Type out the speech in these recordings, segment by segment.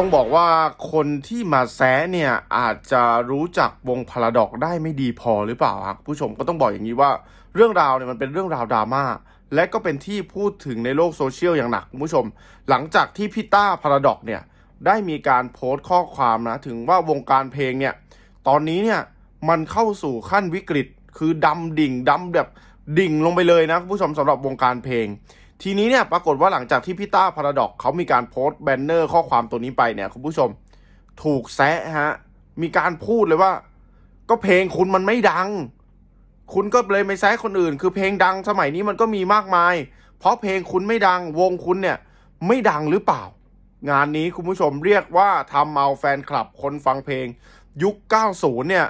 ต้องบอกว่าคนที่มาแซะเนี่ย อาจจะรู้จักวงพาราดอกได้ไม่ดีพอหรือเปล่าครับผู้ชมก็ต้องบอกอย่างนี้ว่าเรื่องราวเนี่ยมันเป็นเรื่องราวดราม่าและก็เป็นที่พูดถึงในโลกโซเชียลอย่างหนักคุณผู้ชม หลังจากที่พิต้าพาราดอกเนี่ยได้มีการโพสต์ข้อความนะ ถึงว่าวงการเพลงเนี่ย ตอนนี้เนี่ย มันเข้าสู่ขั้นวิกฤตคือดำดิ่งดำแบบดิ่งลงไปเลยนะ ผู้ชมสำหรับวงการเพลงทีนี้เนี่ยปรากฏว่าหลังจากที่พี่ต้าพาราดอกเขามีการโพสต์แบนเนอร์ ข้อความตัวนี้ไปเนี่ย คุณผู้ชม ถูกแซะฮะมีการพูดเลยว่าก็เพลงคุณมันไม่ดัง คุณก็เลยไม่แซะคนอื่น คือเพลงดังสมัยนี้มันก็มีมากมาย เพราะเพลงคุณไม่ดังวงคุณเนี่ย ไม่ดังหรือเปล่า งานนี้คุณผู้ชมเรียกว่าทำเอาแฟนคลับ คนฟังเพลง ยุค90เนี่ย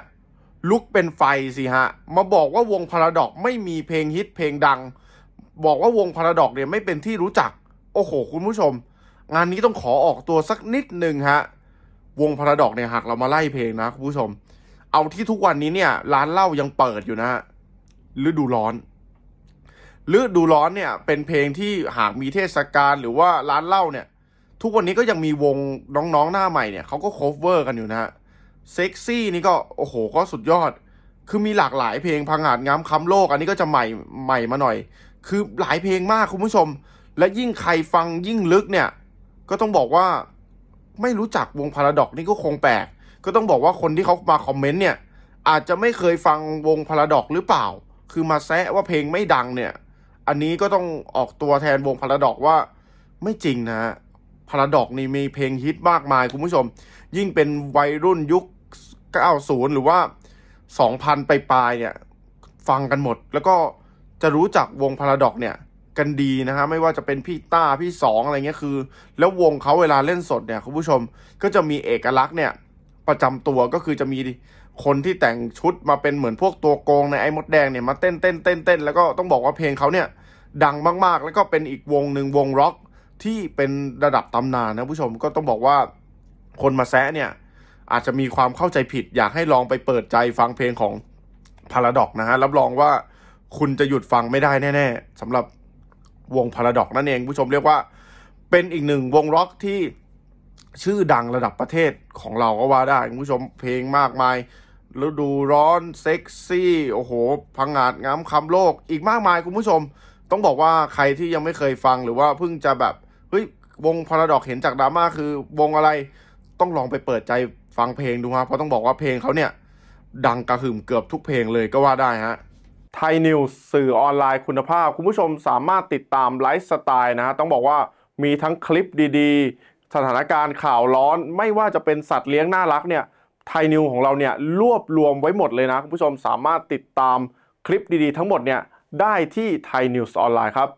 ลุกเป็นไฟสิฮะ มาบอกว่าวงพาราดอกไม่มีเพลงฮิตเพลงดังบอกว่าวงพาราดอกเนี่ยไม่เป็นที่รู้จัก โอ้โห คุณผู้ชม งานนี้ต้องขอออกตัวสักนิดหนึ่งฮะวงพาราดอกเนี่ยหากเรามาไล่เพลงนะคุณผู้ชม เอาที่ทุกวันนี้เนี่ย ร้านเหล้ายังเปิดอยู่นะฮะฤดูร้อนฤดูร้อนเนี่ยเป็นเพลงที่หากมีเทศกาลหรือว่าร้านเหล้าเนี่ย ทุกวันนี้ก็ยังมีวง น้องๆ หน้าใหม่เนี่ยเขาก็โคฟเวอร์กันอยู่นะฮะเซ็กซี่นี่ก็โอ้โหก็สุดยอด คือมีหลากหลายเพลงพังหาดง้มคำโลกอันนี้ก็จะใหม่ใหม่มาหน่อยคือหลายเพลงมากคุณผู้ชม และยิ่งใครฟังยิ่งลึกเนี่ยก็ต้องบอกว่าไม่รู้จักวงพาราดอกนี่ก็คงแปลกก็ต้องบอกว่าคนที่เขามาคอมเมนต์เนี่ย อาจจะไม่เคยฟังวงพาราดอกหรือเปล่า คือมาแซะว่าเพลงไม่ดังเนี่ยอันนี้ก็ต้องออกตัวแทนวงพาราดอกว่าไม่จริงนะฮะพาราดอกนี่มีเพลงฮิตมากมายคุณผู้ชม ยิ่งเป็นวัยรุ่นยุค90หรือว่า2000ไปปลายเนี่ยฟังกันหมดแล้วก็จะรู้จักวงพาราดอกเนี่ยกันดีนะฮะไม่ว่าจะเป็นพี่ต้าพี่สองอะไรเงี้ยคือ แล้ววงเขาเวลาเล่นสดเนี่ยคุณผู้ชมก็จะมีเอกลักษณ์เนี่ยประจำตัวก็คือจะมีคนที่แต่งชุดมาเป็นเหมือนพวกตัวโกงในไอ้มดแดงเนี่ยมาเต้นเต้นเต้นเต้นแล้วก็ต้องบอกว่าเพลงเขาเนี่ยดังมากๆ แล้วก็เป็นอีกวงหนึ่งวงร็อกที่เป็นระดับตำนานนะผู้ชมก็ต้องบอกว่าคนมาแซะเนี่ยอาจจะมีความเข้าใจผิด อยากให้ลองไปเปิดใจฟังเพลงของพาราดอกนะฮะรับรองว่าคุณจะหยุดฟังไม่ได้แน่ๆสำหรับวงพาราดอกนั่นเองผู้ชมเรียกว่า เป็นอีกหนึ่งวงร็อกที่ชื่อดังระดับประเทศของเราก็ว่าได้ผู้ชมเพลงมากมายฤดูร้อนเซ็กซี่ โอ้โหพังงาดงามคำโลกอีกมากมายคุณผู้ชมต้องบอกว่าใครที่ยังไม่เคยฟังหรือว่าเพิ่งจะแบบเฮ้ยวงพาราดอกเห็นจากดราม่าคือ วงอะไรต้องลองไปเปิดใจฟังเพลงดูฮะเพราะต้องบอกว่าเพลงเขาเนี่ย ดังกระหึ่มเกือบทุกเพลงเลยก็ว่าได้ฮะไทยนิวส์สื่อออนไลน์คุณภาพ คุณผู้ชมสามารถติดตามไลฟ์สไตล์นะฮะต้องบอกว่ามีทั้งคลิปดีๆ สถานการณ์ข่าวร้อน ไม่ว่าจะเป็นสัตว์เลี้ยงน่ารักเนี่ยไทยนิวของเราเนี่ย รวบรวมไว้หมดเลยนะ คุณผู้ชมสามารถติดตามคลิปดีๆ ทั้งหมดเนี่ย ได้ที่ไทยนิวส์ออนไลน์ครับ